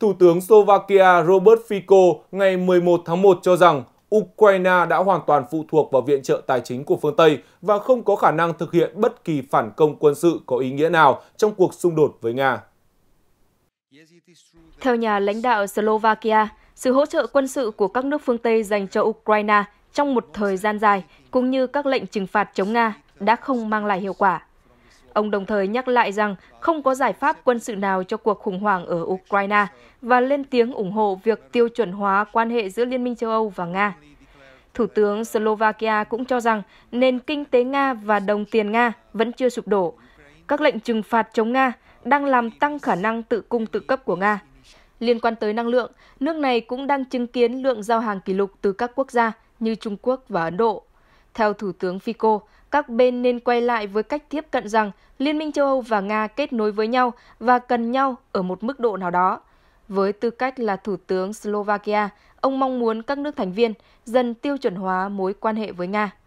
Thủ tướng Slovakia Robert Fico ngày 11 tháng 1 cho rằng Ukraine đã hoàn toàn phụ thuộc vào viện trợ tài chính của phương Tây và không có khả năng thực hiện bất kỳ phản công quân sự có ý nghĩa nào trong cuộc xung đột với Nga. Theo nhà lãnh đạo Slovakia, sự hỗ trợ quân sự của các nước phương Tây dành cho Ukraine trong một thời gian dài cũng như các lệnh trừng phạt chống Nga đã không mang lại hiệu quả. Ông đồng thời nhắc lại rằng không có giải pháp quân sự nào cho cuộc khủng hoảng ở Ukraine và lên tiếng ủng hộ việc tiêu chuẩn hóa quan hệ giữa Liên minh châu Âu và Nga. Thủ tướng Slovakia cũng cho rằng nền kinh tế Nga và đồng tiền Nga vẫn chưa sụp đổ. Các lệnh trừng phạt chống Nga đang làm tăng khả năng tự cung tự cấp của Nga. Liên quan tới năng lượng, nước này cũng đang chứng kiến lượng giao hàng kỷ lục từ các quốc gia như Trung Quốc và Ấn Độ. Theo Thủ tướng Fico, các bên nên quay lại với cách tiếp cận rằng Liên minh châu Âu và Nga kết nối với nhau và cần nhau ở một mức độ nào đó. Với tư cách là Thủ tướng Slovakia, ông mong muốn các nước thành viên dần tiêu chuẩn hóa mối quan hệ với Nga.